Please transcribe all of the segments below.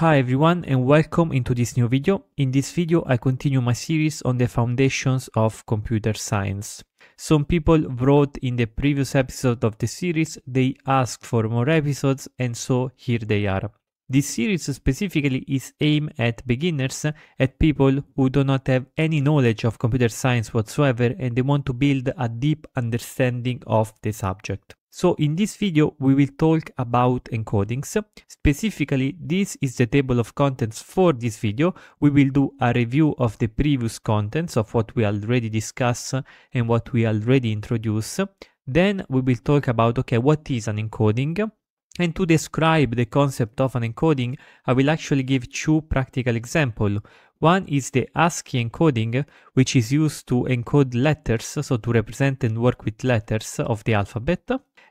Hi everyone and welcome into this new video. In this video I continue my series on the foundations of computer science. Some people wrote in the previous episode of the series, they asked for more episodes and so here they are. This series specifically is aimed at beginners, at people who do not have any knowledge of computer science whatsoever and they want to build a deep understanding of the subject. So in this video we will talk about encodings. Specifically this is the table of contents for this video. We will do a review of the previous contents of what we already discussed and what we already introduced. Then we will talk about okay what is an encoding and to describe the concept of an encoding, I will actually give two practical examples. One is the ASCII encoding, which is used to encode letters, so to represent and work with letters of the alphabet.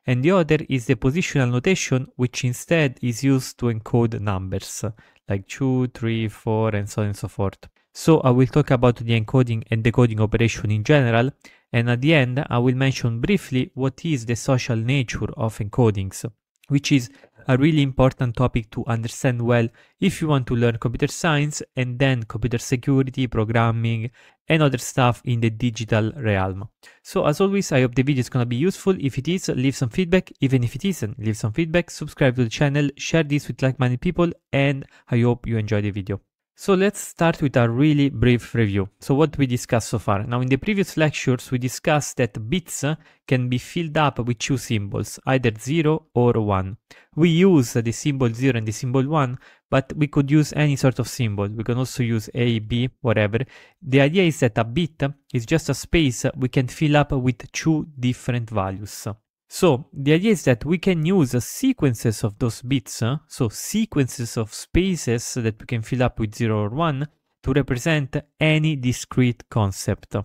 And the other is the positional notation, which instead is used to encode numbers, like 2, 3, 4, and so on and so forth. So I will talk about the encoding and decoding operation in general, and at the end I will mention briefly what is the social nature of encodings which is a really important topic to understand well if you want to learn computer science and then computer security, programming, and other stuff in the digital realm. So as always, I hope the video is gonna be useful. If it is, leave some feedback. Even if it isn't, leave some feedback, subscribe to the channel, share this with like-minded people, and I hope you enjoy the video. So let's start with a really brief review. So what we discussed so far. Now in the previous lectures we discussed that bits uh, can be filled up with two symbols, either 0 or 1. We use the symbol 0 and the symbol 1, but we could use any sort of symbol. We can also use A, B, whatever. The idea is that a bit is just a space we can fill up with two different values. So the idea is that we can use sequences of those bits, so sequences of spaces that we can fill up with 0 or 1 to represent any discrete concept.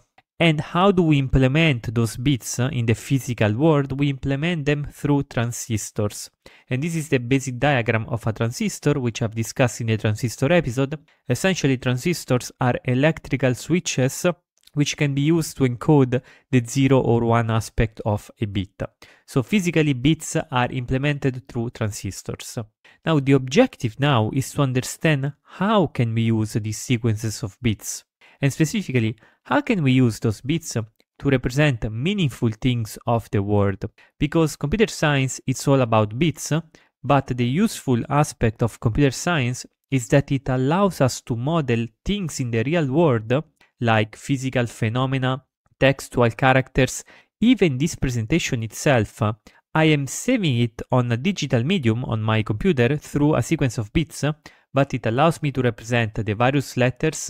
And how do we implement those bits in the physical world? We implement them through transistors. And this is the basic diagram of a transistor, which I've discussed in the transistor episode. Essentially, transistors are electrical switches which can be used to encode the 0 or 1 aspect of a bit. So physically bits are implemented through transistors. Now the objective now is to understand how can we use these sequences of bits and specifically how can we use those bits to represent meaningful things of the world because computer science is all about bits but the useful aspect of computer science is that it allows us to model things in the real world like physical phenomena, textual characters, even this presentation itself, uh, I am saving it on a digital medium on my computer through a sequence of bits, uh, but it allows me to represent the various letters.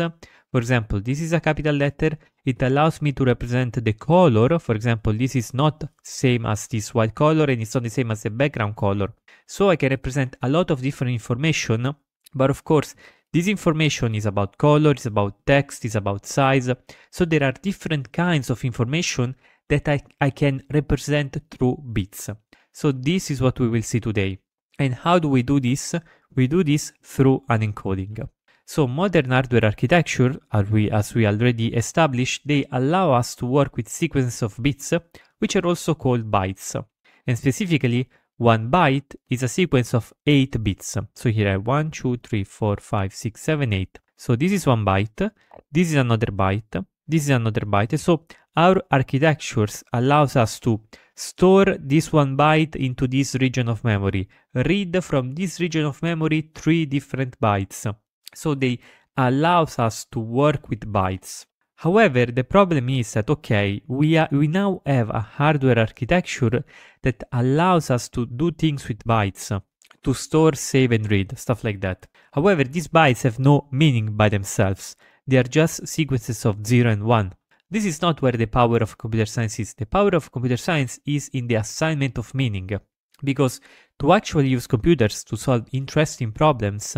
For example, this is a capital letter. It allows me to represent the color. For example, this is not same as this white color and it's not the same as the background color. So I can represent a lot of different information, but of course, this information is about color, is about text, is about size. So there are different kinds of information that I, I can represent through bits. So this is what we will see today. And how do we do this? We do this through an encoding. So modern hardware architecture, as we, as we already established, they allow us to work with sequence of bits, which are also called bytes. And specifically, one byte is a sequence of 8 bits. So here I have 1, 2, 3, 4, 5, 6, 7, 8. So this is one byte, this is another byte, this is another byte. So our architectures allows us to store this one byte into this region of memory, read from this region of memory three different bytes. So they allows us to work with bytes. However, the problem is that, okay, we, are, we now have a hardware architecture that allows us to do things with bytes, to store, save and read, stuff like that. However, these bytes have no meaning by themselves. They are just sequences of 0 and 1. This is not where the power of computer science is. The power of computer science is in the assignment of meaning. Because to actually use computers to solve interesting problems,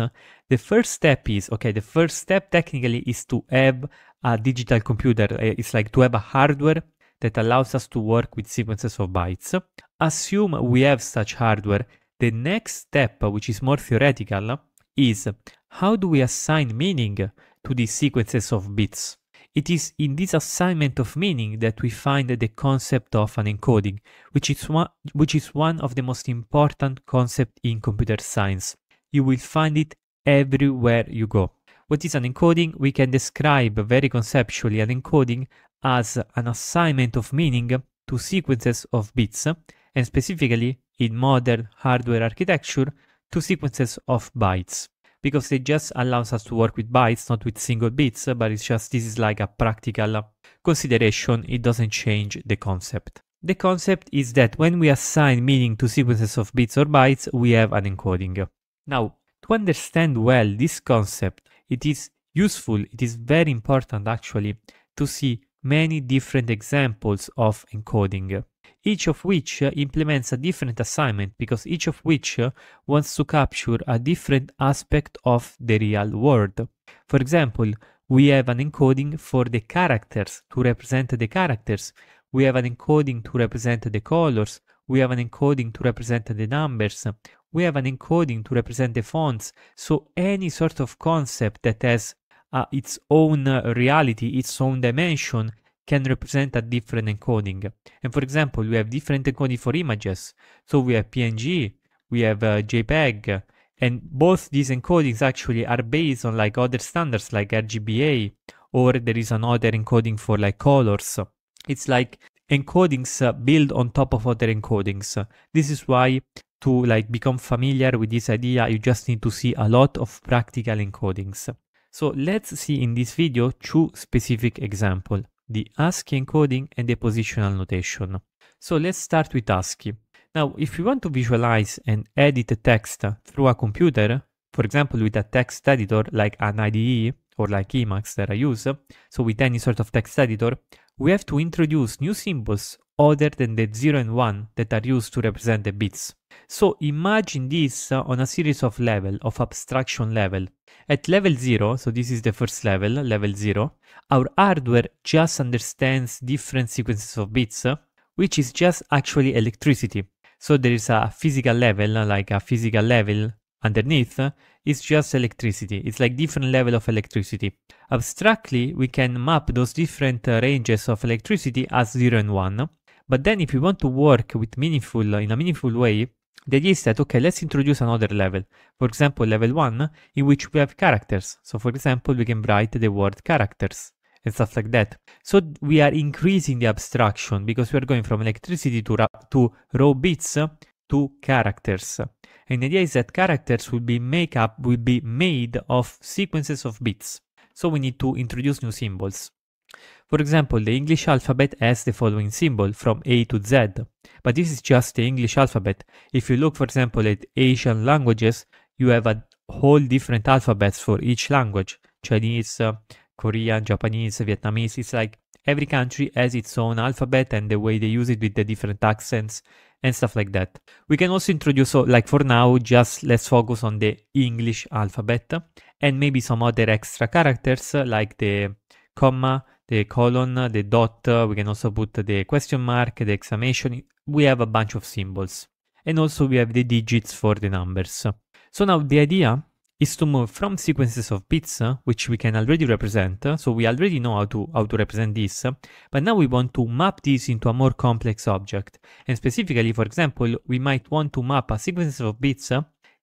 the first step is okay, the first step technically is to have a digital computer eh, is like to have a hardware that allows us to work with sequences of bytes. Assume we have such hardware. The next step, which is more theoretical, is how do we assign meaning to these sequences of bits? It is in this assignment of meaning that we find the concept of an encoding, which is one, which is one of the most important concepts in computer science. You will find it everywhere you go. What is an encoding? We can describe very conceptually an encoding as an assignment of meaning to sequences of bits, and specifically in modern hardware architecture, to sequences of bytes because it just allows us to work with bytes, not with single bits, but it's just this is like a practical consideration. It doesn't change the concept. The concept is that when we assign meaning to sequences of bits or bytes, we have an encoding. Now, to understand well this concept, it is useful, it is very important actually to see many different examples of encoding, each of which uh, implements a different assignment because each of which uh, wants to capture a different aspect of the real world. For example, we have an encoding for the characters to represent the characters, we have an encoding to represent the colors, we have an encoding to represent the numbers. We have an encoding to represent the fonts. So any sort of concept that has uh, its own uh, reality, its own dimension, can represent a different encoding. And for example, we have different encoding for images. So we have PNG, we have uh, JPEG, and both these encodings actually are based on like other standards like RGBA, or there is another encoding for like colors. It's like encodings uh, build on top of other encodings. Uh, this is why to like become familiar with this idea, you just need to see a lot of practical encodings. So let's see in this video two specific example, the ASCII encoding and the positional notation. So let's start with ASCII. Now, if we want to visualize and edit text through a computer, for example, with a text editor like an IDE or like Emacs that I use, so with any sort of text editor, we have to introduce new symbols other than the 0 and 1 that are used to represent the bits. So imagine this uh, on a series of level, of abstraction level. At level 0, so this is the first level, level 0, our hardware just understands different sequences of bits, uh, which is just actually electricity. So there is a physical level, uh, like a physical level underneath is just electricity. It's like different level of electricity. Abstractly, we can map those different uh, ranges of electricity as 0 and 1. But then if we want to work with meaningful in a meaningful way, the idea is that, okay, let's introduce another level. For example, level 1, in which we have characters. So for example, we can write the word characters and stuff like that. So we are increasing the abstraction because we are going from electricity to, to raw bits two characters. And the idea is that characters will be make up will be made of sequences of bits. So we need to introduce new symbols. For example, the English alphabet has the following symbol from A to Z, but this is just the English alphabet. If you look, for example, at Asian languages, you have a whole different alphabets for each language Chinese, uh, Korean, Japanese, Vietnamese. It's like every country has its own alphabet and the way they use it with the different accents and stuff like that. We can also introduce, so like for now, just let's focus on the English alphabet and maybe some other extra characters uh, like the comma, the colon, uh, the dot, uh, we can also put the question mark, the exclamation. We have a bunch of symbols. And also we have the digits for the numbers. So now the idea is to move from sequences of bits, uh, which we can already represent, uh, so we already know how to, how to represent this, uh, but now we want to map this into a more complex object. And specifically, for example, we might want to map a sequence of bits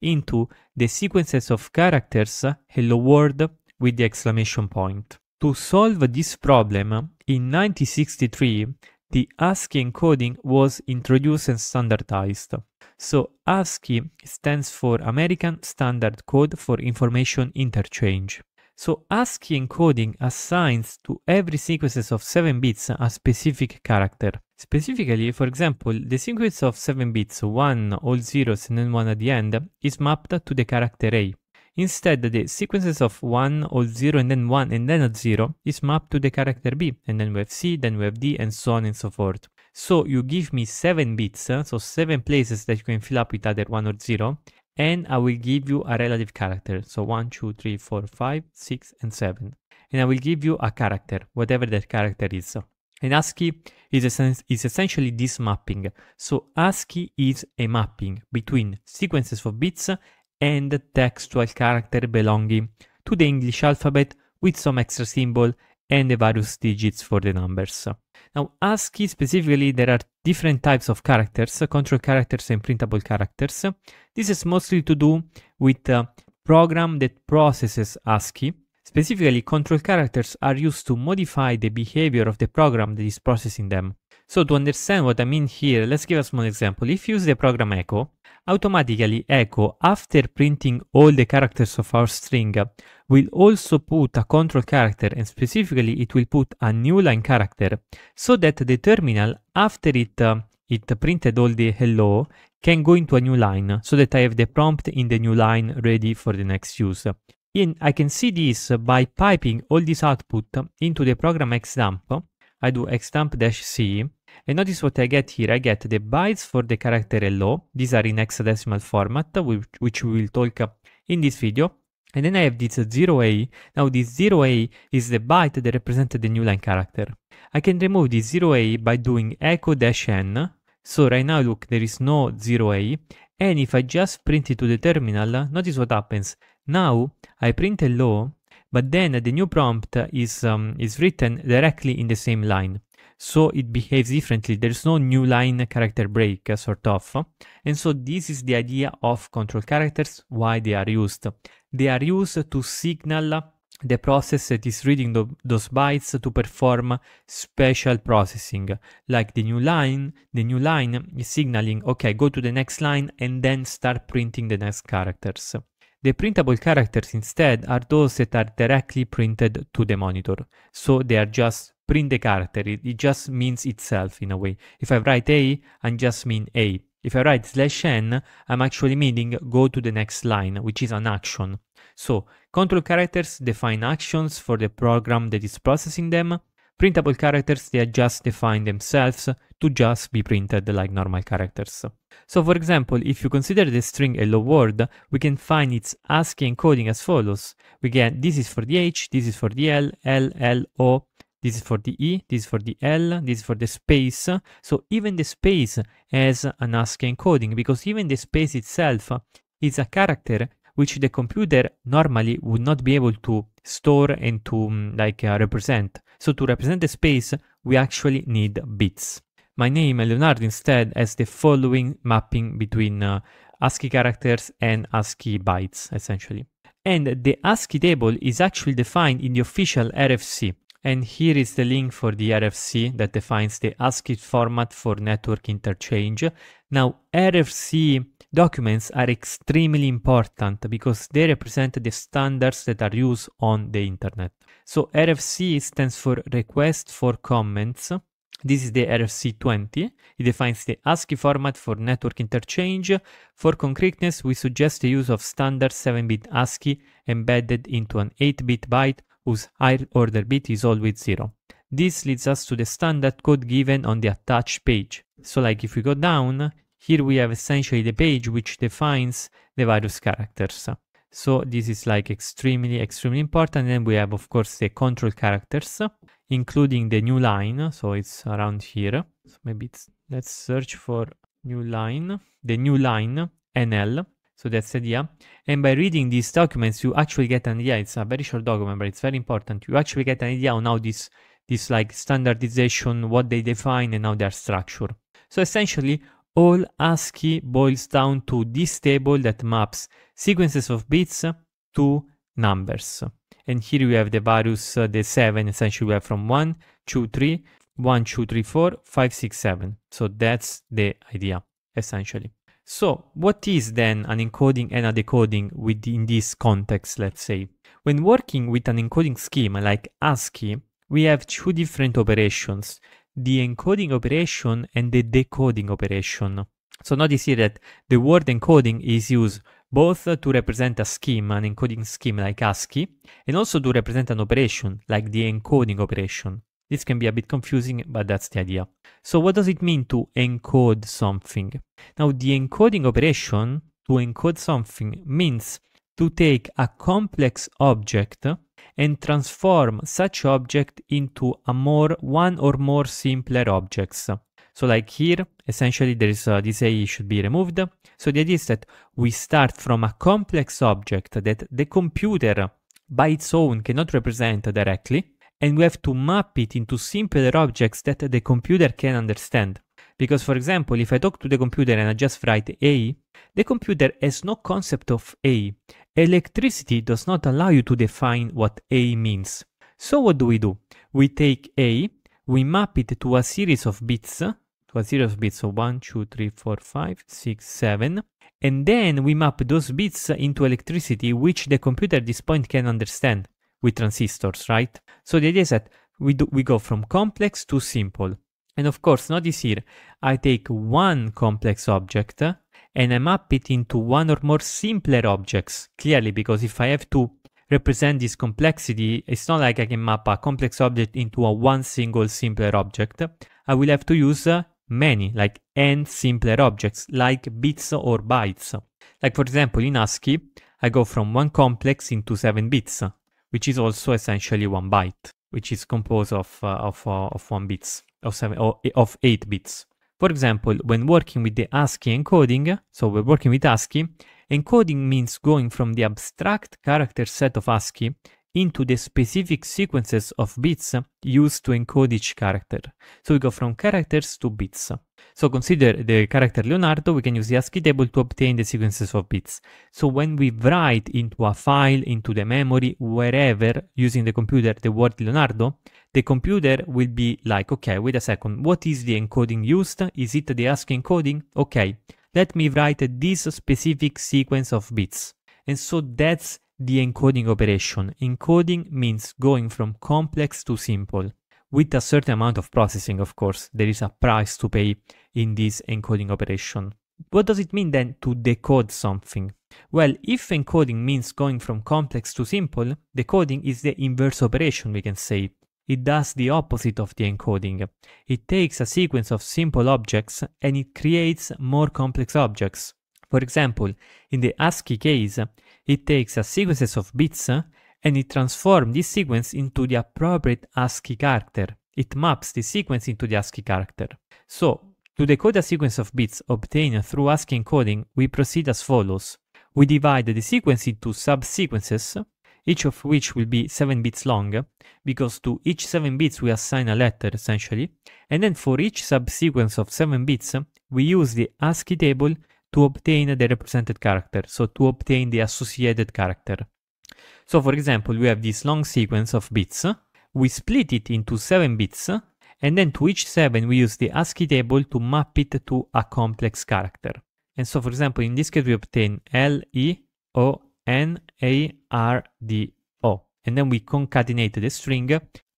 into the sequences of characters hello world with the exclamation point. To solve this problem, in 1963, the ASCII encoding was introduced and standardized. So ASCII stands for American Standard Code for Information Interchange. So ASCII encoding assigns to every sequences of 7 bits a specific character. Specifically, for example, the sequence of 7 bits, 1, all zeros and then 1 at the end, is mapped to the character A. Instead, the sequences of 1 or 0 and then 1 and then a 0 is mapped to the character B, and then we have C, then we have D, and so on and so forth. So you give me 7 bits, eh, so 7 places that you can fill up with either 1 or 0, and I will give you a relative character, so 1, 2, 3, 4, 5, 6, and 7. And I will give you a character, whatever that character is. And ASCII is, is, essentially this mapping. So ASCII is a mapping between sequences of bits and the textual character belonging to the English alphabet with some extra symbol and the various digits for the numbers. Now ASCII specifically there are different types of characters, control characters and printable characters. This is mostly to do with a program that processes ASCII. Specifically, control characters are used to modify the behavior of the program that is processing them. So to understand what I mean here, let's give a small example. If you use the program echo, automatically echo, after printing all the characters of our string, will also put a control character and specifically it will put a new line character so that the terminal, after it, uh, it printed all the hello, can go into a new line so that I have the prompt in the new line ready for the next use. And I can see this by piping all this output into the program xdump. I do xdump-c and notice what I get here. I get the bytes for the character hello. These are in hexadecimal format, which, which we will talk in this video. And then I have this 0A. Now this 0A is the byte that represents the new line character. I can remove this 0A by doing echo-n. So right now, look, there is no 0A. And if I just print it to the terminal, notice what happens. Now I print hello, but then the new prompt is, um, is written directly in the same line so it behaves differently. There's no new line character break, uh, sort of. And so this is the idea of control characters, why they are used. They are used to signal the process that is reading the, those bytes to perform special processing like the new line the new line is signaling okay go to the next line and then start printing the next characters the printable characters instead are those that are directly printed to the monitor so they are just print the character. It, it just means itself in a way. If I write A, I just mean A. If I write slash n, I'm actually meaning go to the next line, which is an action. So control characters define actions for the program that is processing them. Printable characters, they just define themselves to just be printed like normal characters. So for example, if you consider the string hello world, we can find its ASCII encoding as follows. We get this is for the H, this is for the L, L, L, O, this is for the E, this is for the L, this is for the space. So even the space has an ASCII encoding because even the space itself is a character which the computer normally would not be able to store and to mm, like uh, represent. So to represent the space, we actually need bits. My name, Leonardo, instead has the following mapping between uh, ASCII characters and ASCII bytes, essentially. And the ASCII table is actually defined in the official RFC. And here is the link for the RFC that defines the ASCII format for network interchange. Now, RFC documents are extremely important because they represent the standards that are used on the internet. So RFC stands for Request for Comments. This is the RFC 20. It defines the ASCII format for network interchange. For concreteness, we suggest the use of standard 7-bit ASCII embedded into an 8-bit byte whose higher order bit is always 0. This leads us to the standard code given on the attached page. So like if we go down, here we have essentially the page which defines the various characters. So this is like extremely, extremely important. And we have, of course, the control characters, including the new line. So it's around here. So maybe it's, let's search for new line, the new line NL. So that's the idea. And by reading these documents, you actually get an idea. It's a very short document, but it's very important. You actually get an idea on how this, this like standardization, what they define and how they are structured. So essentially, all ASCII boils down to this table that maps sequences of bits to numbers. And here we have the values, uh, the seven essentially we have from one, two, three, one, two, three, four, five, six, seven. So that's the idea essentially. So what is then an encoding and a decoding within this context, let's say? When working with an encoding schema like ASCII, we have two different operations, the encoding operation and the decoding operation. So notice here that the word encoding is used both to represent a scheme, an encoding scheme like ASCII, and also to represent an operation like the encoding operation. This can be a bit confusing, but that's the idea. So what does it mean to encode something? Now the encoding operation to encode something means to take a complex object and transform such object into a more one or more simpler objects. So like here, essentially there is uh, this A should be removed. So the idea is that we start from a complex object that the computer by its own cannot represent directly and we have to map it into simpler objects that the computer can understand. Because for example, if I talk to the computer and I just write A, the computer has no concept of A. Electricity does not allow you to define what A means. So what do we do? We take A, we map it to a series of bits, to a series of bits, so 1, 2, 3, 4, 5, 6, 7, and then we map those bits into electricity which the computer at this point can understand with transistors, right? So the idea is that we, do, we go from complex to simple. And of course, notice here, I take one complex object uh, and I map it into one or more simpler objects, clearly, because if I have to represent this complexity, it's not like I can map a complex object into a one single simpler object. I will have to use uh, many, like n simpler objects, like bits or bytes. Like for example, in ASCII, I go from one complex into seven bits, which is also essentially one byte, which is composed of, uh, of, uh, of one bits, of, seven, or, of eight bits. For example, when working with the ASCII encoding, so we're working with ASCII, encoding means going from the abstract character set of ASCII into the specific sequences of bits used to encode each character. So we go from characters to bits. So consider the character Leonardo, we can use the ASCII table to obtain the sequences of bits. So when we write into a file, into the memory, wherever, using the computer, the word Leonardo, the computer will be like, okay, wait a second, what is the encoding used? Is it the ASCII encoding? Okay, let me write this specific sequence of bits. And so that's the encoding operation. Encoding means going from complex to simple, with a certain amount of processing, of course. There is a price to pay in this encoding operation. What does it mean then to decode something? Well, if encoding means going from complex to simple, decoding is the inverse operation, we can say. It does the opposite of the encoding. It takes a sequence of simple objects and it creates more complex objects. For example, in the ASCII case, it takes a sequence of bits and it transforms this sequence into the appropriate ASCII character. It maps the sequence into the ASCII character. So, to decode a sequence of bits obtained through ASCII encoding, we proceed as follows. We divide the sequence into subsequences, each of which will be 7 bits long, because to each 7 bits we assign a letter essentially, and then for each subsequence of 7 bits, we use the ASCII table to obtain the represented character, so to obtain the associated character. So for example, we have this long sequence of bits, we split it into 7 bits, and then to each 7 we use the ASCII table to map it to a complex character. And so for example, in this case we obtain L, E, O, N, A, R, D, O, and then we concatenate the string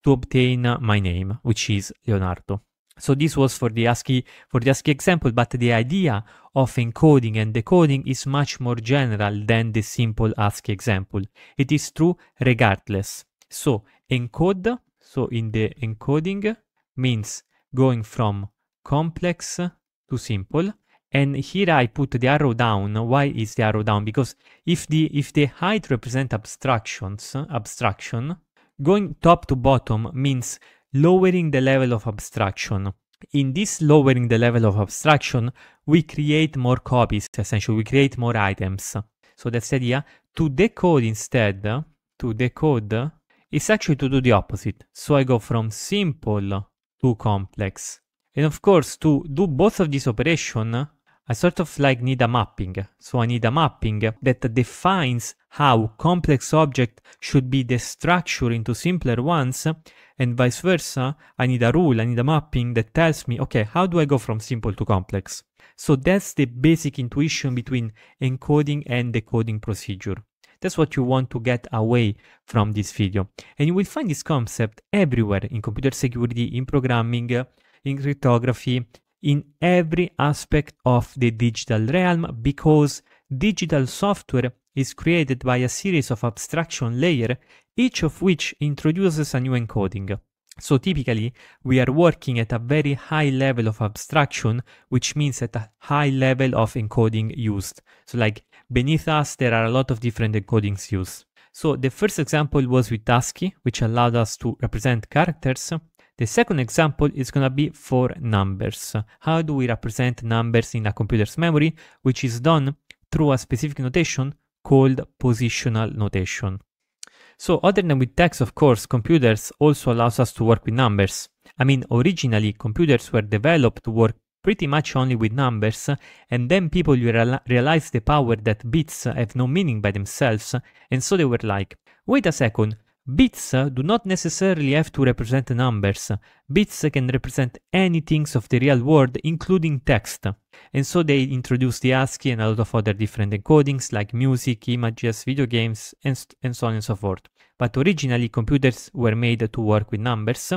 to obtain my name, which is Leonardo. So this was for the ASCII for the ASCII example, but the idea of encoding and decoding is much more general than the simple ASCII example. It is true regardless. So encode, so in the encoding means going from complex to simple. And here I put the arrow down. Why is the arrow down? Because if the if the height represent abstractions, abstraction, going top to bottom means lowering the level of abstraction. In this lowering the level of abstraction, we create more copies, essentially, we create more items. So that's the idea. To decode instead, to decode, is actually to do the opposite. So I go from simple to complex. And of course, to do both of these operations. I sort of like need a mapping. So I need a mapping that defines how complex objects should be destructured into simpler ones and vice versa. I need a rule, I need a mapping that tells me, okay, how do I go from simple to complex? So that's the basic intuition between encoding and decoding procedure. That's what you want to get away from this video. And you will find this concept everywhere in computer security, in programming, in cryptography, in every aspect of the digital realm because digital software is created by a series of abstraction layers, each of which introduces a new encoding. So typically, we are working at a very high level of abstraction, which means at a high level of encoding used. So like beneath us, there are a lot of different encodings used. So the first example was with ASCII, which allowed us to represent characters. The second example is going to be for numbers. How do we represent numbers in a computer's memory, which is done through a specific notation called positional notation. So other than with text, of course, computers also allows us to work with numbers. I mean, originally, computers were developed to work pretty much only with numbers, and then people real realized the power that bits have no meaning by themselves, and so they were like, wait a second, Bits do not necessarily have to represent numbers. Bits can represent any things of the real world, including text. And so they introduced the ASCII and a lot of other different encodings like music, images, video games, and, and so on and so forth. But originally computers were made to work with numbers.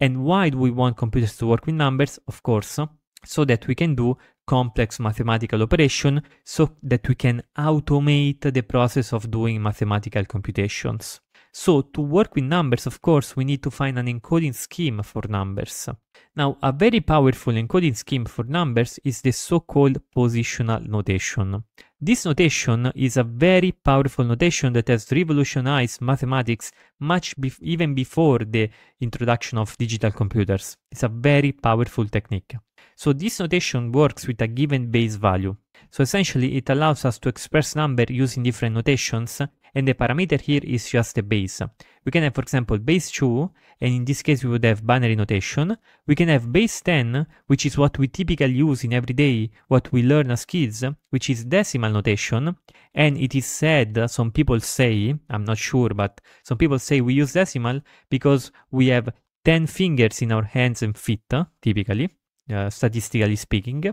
And why do we want computers to work with numbers? Of course, so that we can do complex mathematical operation so that we can automate the process of doing mathematical computations. So to work with numbers, of course, we need to find an encoding scheme for numbers. Now, a very powerful encoding scheme for numbers is the so-called positional notation. This notation is a very powerful notation that has revolutionized mathematics much be even before the introduction of digital computers. It's a very powerful technique. So this notation works with a given base value. So essentially it allows us to express number using different notations and the parameter here is just a base. We can have, for example, base 2, and in this case we would have binary notation. We can have base 10, which is what we typically use in everyday, what we learn as kids, which is decimal notation. And it is said, some people say, I'm not sure, but some people say we use decimal because we have 10 fingers in our hands and feet, typically, uh, statistically speaking.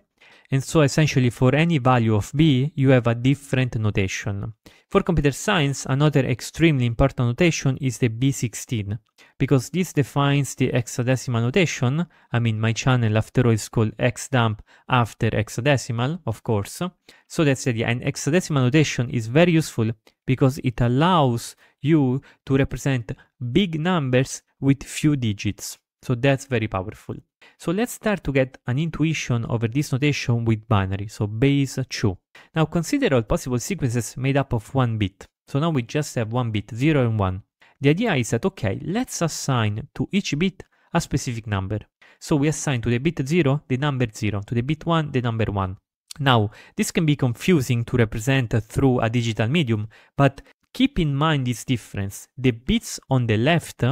And so essentially for any value of b, you have a different notation. For computer science, another extremely important notation is the B16, because this defines the hexadecimal notation, I mean my channel after all is called xdump after hexadecimal, of course. So that's the idea, and hexadecimal notation is very useful because it allows you to represent big numbers with few digits. So that's very powerful. So let's start to get an intuition over this notation with binary, so base 2. Now consider all possible sequences made up of one bit. So now we just have one bit, 0 and 1. The idea is that, okay, let's assign to each bit a specific number. So we assign to the bit 0 the number 0, to the bit 1 the number 1. Now, this can be confusing to represent through a digital medium, but keep in mind this difference. The bits on the left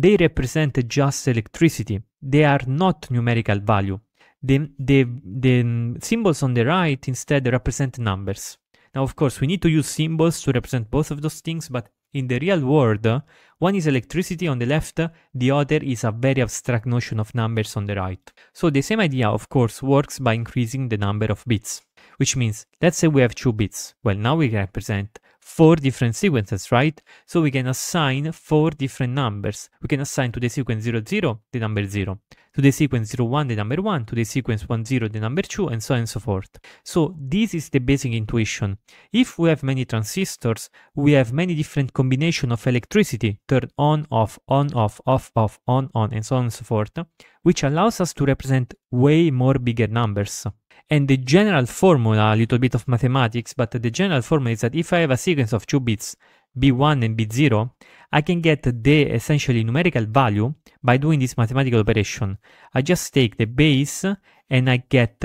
they represent just electricity. They are not numerical value. The, the, the symbols on the right instead represent numbers. Now, of course, we need to use symbols to represent both of those things, but in the real world, one is electricity on the left, the other is a very abstract notion of numbers on the right. So the same idea, of course, works by increasing the number of bits, which means, let's say we have two bits. Well, now we represent four different sequences, right? So we can assign four different numbers. We can assign to the sequence 00, the number 0, to the sequence 01, the number 1, to the sequence 10, the number 2, and so on and so forth. So this is the basic intuition. If we have many transistors, we have many different combination of electricity, turn on, off, on, off, off, off, on, on, and so on and so forth, which allows us to represent way more bigger numbers. And the general formula, a little bit of mathematics, but the general formula is that if I have a sequence of two bits, b1 and b0, I can get the essentially numerical value by doing this mathematical operation. I just take the base and I get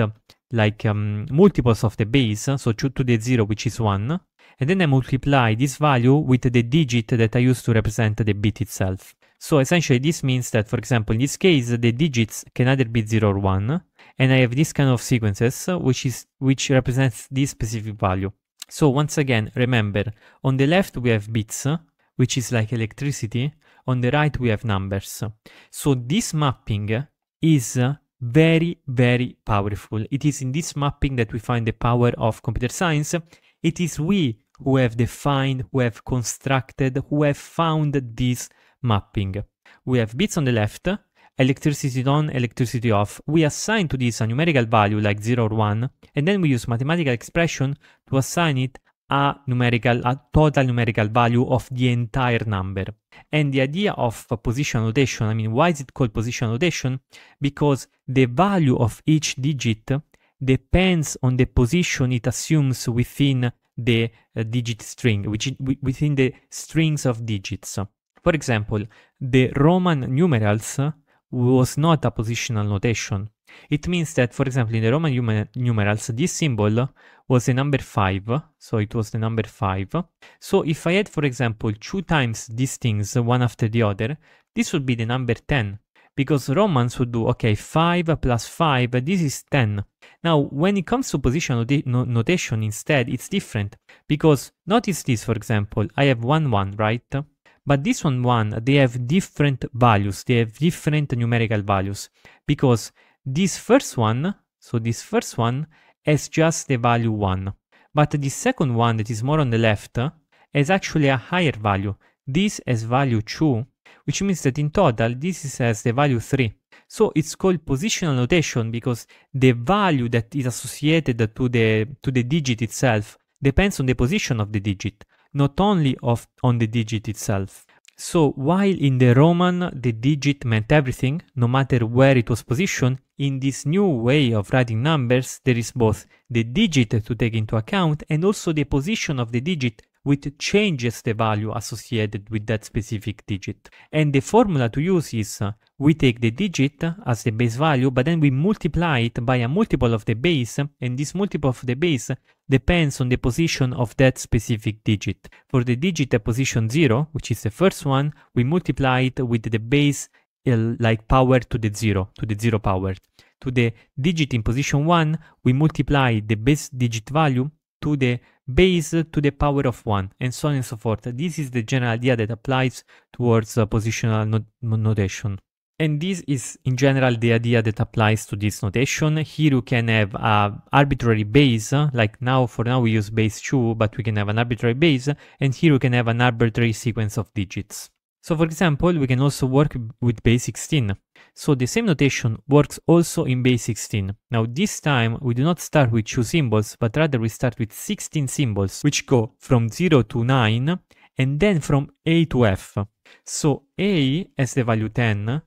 like um, multiples of the base, so 2 to the 0 which is 1, and then I multiply this value with the digit that I use to represent the bit itself. So essentially this means that for example in this case the digits can either be 0 or 1, and I have this kind of sequences uh, which is which represents this specific value. So once again, remember, on the left we have bits, uh, which is like electricity, on the right we have numbers. So this mapping is uh, very, very powerful. It is in this mapping that we find the power of computer science. It is we who have defined, who have constructed, who have found this mapping. We have bits on the left, electricity on, electricity off. We assign to this a numerical value like 0 or 1, and then we use mathematical expression to assign it a numerical, a total numerical value of the entire number. And the idea of position notation. I mean, why is it called position notation? Because the value of each digit depends on the position it assumes within the uh, digit string, which within the strings of digits. For example, the Roman numerals was not a positional notation. It means that, for example, in the Roman numerals, this symbol was the number 5, so it was the number 5. So if I had, for example, two times these things, one after the other, this would be the number 10, because Romans would do, okay, 5 plus 5, this is 10. Now, when it comes to positional notation instead, it's different, because notice this, for example, I have 1, 1, right? But this one, one, they have different values. They have different numerical values because this first one, so this first one has just the value one. But the second one that is more on the left has actually a higher value. This has value two, which means that in total, this is has the value three. So it's called positional notation because the value that is associated to the, to the digit itself depends on the position of the digit not only of, on the digit itself. So while in the Roman the digit meant everything, no matter where it was positioned, in this new way of writing numbers there is both the digit to take into account and also the position of the digit which changes the value associated with that specific digit. And the formula to use is uh, we take the digit as the base value, but then we multiply it by a multiple of the base, and this multiple of the base depends on the position of that specific digit. For the digit at position 0, which is the first one, we multiply it with the base uh, like power to the 0, to the 0 power. To the digit in position 1, we multiply the base digit value to the base to the power of 1 and so on and so forth. This is the general idea that applies towards uh, positional not notation. And this is in general the idea that applies to this notation. Here you can have an arbitrary base, uh, like now for now we use base 2, but we can have an arbitrary base, and here you can have an arbitrary sequence of digits. So for example, we can also work with base 16. So the same notation works also in base 16. Now this time we do not start with 2 symbols, but rather we start with 16 symbols, which go from 0 to 9 and then from A to F. So A has the value 10,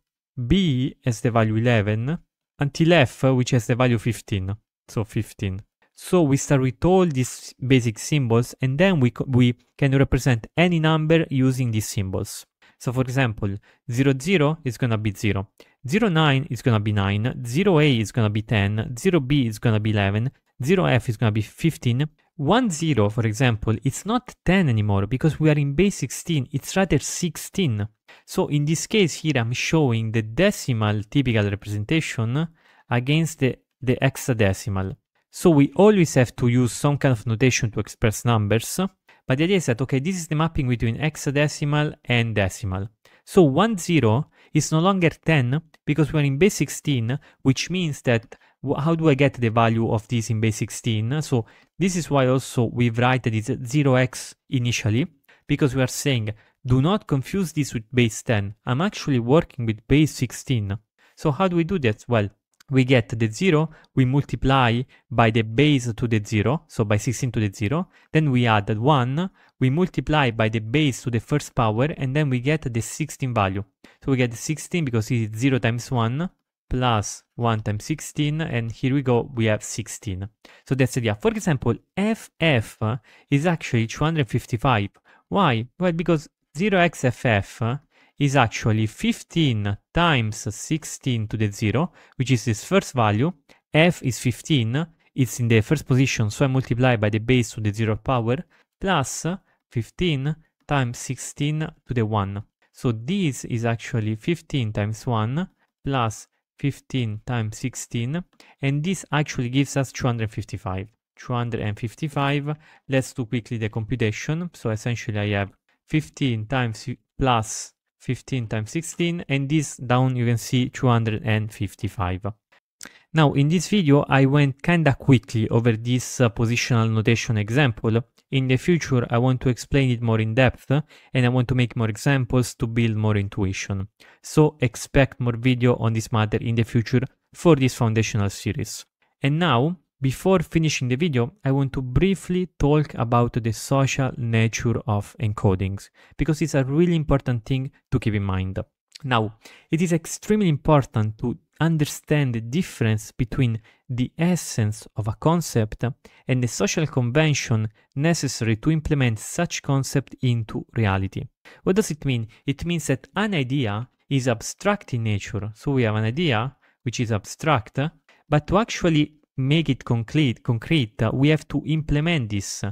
B has the value 11, until F which has the value 15, so 15. So we start with all these basic symbols and then we, we can represent any number using these symbols. So for example, 0, 0 is gonna be 0. 0, 09 is going to be 9, 0A is going to be 10, 0B is going to be 11, 0F is going to be 15. 1, 0, for example, it's not 10 anymore because we are in base 16, it's rather 16. So in this case here I'm showing the decimal typical representation against the, the hexadecimal. So we always have to use some kind of notation to express numbers, but the idea is that, okay, this is the mapping between hexadecimal and decimal. So 1, 0 is no longer 10 because we're in base 16, which means that how do I get the value of this in base 16? So this is why also we've written it 0x initially, because we are saying do not confuse this with base 10. I'm actually working with base 16. So how do we do that? Well, we get the 0, we multiply by the base to the 0, so by 16 to the 0, then we add 1, we multiply by the base to the first power, and then we get the 16 value. So we get 16 because it's 0 times 1, plus 1 times 16, and here we go, we have 16. So that's the idea. For example, FF is actually 255. Why? Well, because 0xff is actually 15 times 16 to the 0, which is its first value. f is 15, it's in the first position, so I multiply by the base to the 0 power, plus 15 times 16 to the 1. So this is actually 15 times 1 plus 15 times 16, and this actually gives us 255. 255, let's do quickly the computation. So essentially I have 15 times plus 15 times 16 and this down you can see 255. Now in this video I went kinda quickly over this uh, positional notation example. In the future I want to explain it more in depth and I want to make more examples to build more intuition. So expect more video on this matter in the future for this foundational series. And now before finishing the video, I want to briefly talk about the social nature of encodings, because it's a really important thing to keep in mind. Now, it is extremely important to understand the difference between the essence of a concept and the social convention necessary to implement such concept into reality. What does it mean? It means that an idea is abstract in nature. So we have an idea which is abstract, but to actually make it concrete, concrete, we have to implement this.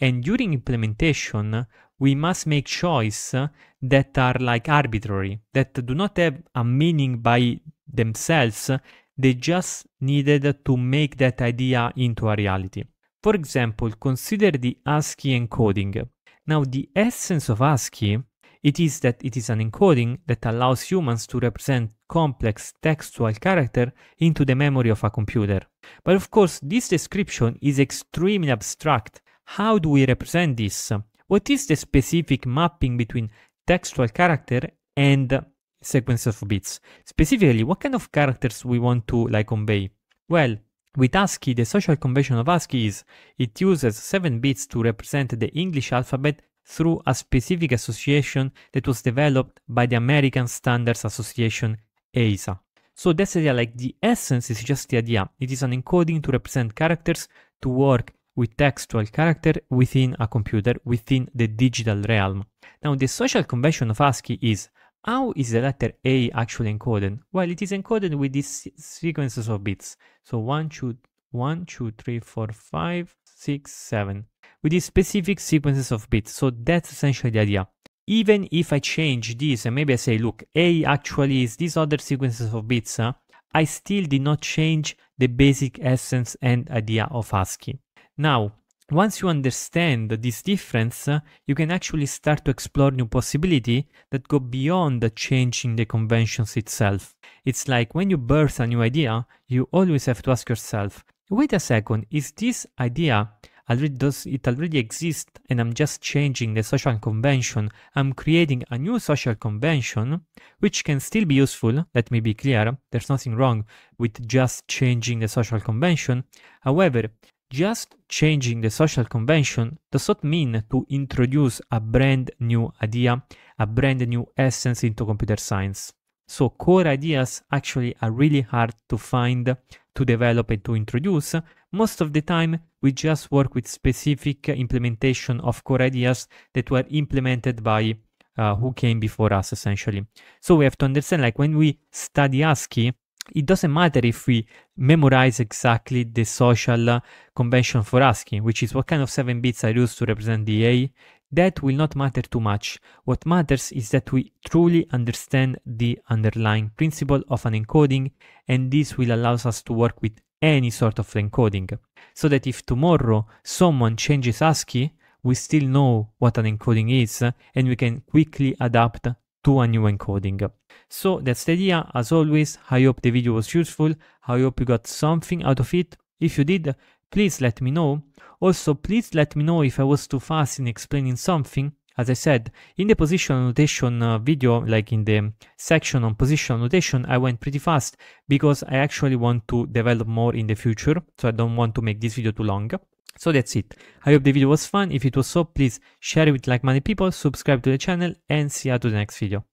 And during implementation, we must make choices that are like arbitrary, that do not have a meaning by themselves. They just needed to make that idea into a reality. For example, consider the ASCII encoding. Now, the essence of ASCII it is that it is an encoding that allows humans to represent complex textual character into the memory of a computer. But of course, this description is extremely abstract. How do we represent this? What is the specific mapping between textual character and sequence of bits? Specifically, what kind of characters we want to like convey? Well, with ASCII, the social convention of ASCII is it uses 7 bits to represent the English alphabet through a specific association that was developed by the American Standards Association, ASA. So that's idea, like the essence is just the idea. It is an encoding to represent characters to work with textual character within a computer, within the digital realm. Now the social convention of ASCII is how is the letter A actually encoded? Well, it is encoded with these sequences of bits. So 1, 2, 1, 2, 3, 4, 5, six, seven, with these specific sequences of bits. So that's essentially the idea. Even if I change this and maybe I say, look, A actually is these other sequences of bits, huh? I still did not change the basic essence and idea of ASCII. Now, once you understand this difference, you can actually start to explore new possibility that go beyond changing the conventions itself. It's like when you birth a new idea, you always have to ask yourself, wait a second, is this idea already does it already exist and I'm just changing the social convention? I'm creating a new social convention which can still be useful, let me be clear, there's nothing wrong with just changing the social convention. However, just changing the social convention does not mean to introduce a brand new idea, a brand new essence into computer science. So core ideas actually are really hard to find, to develop and to introduce. Most of the time, we just work with specific implementation of core ideas that were implemented by uh, who came before us essentially. So we have to understand like when we study ASCII, it doesn't matter if we memorize exactly the social convention for ASCII, which is what kind of 7 bits are used to represent the A that will not matter too much. What matters is that we truly understand the underlying principle of an encoding and this will allow us to work with any sort of encoding. So that if tomorrow someone changes ASCII, we still know what an encoding is and we can quickly adapt to a new encoding. So that's the idea. As always, I hope the video was useful. I hope you got something out of it. If you did, please let me know. Also, please let me know if I was too fast in explaining something. As I said, in the position annotation uh, video, like in the section on position annotation, I went pretty fast because I actually want to develop more in the future, so I don't want to make this video too long. So that's it. I hope the video was fun. If it was so, please share it with like-minded people, subscribe to the channel, and see you to the next video.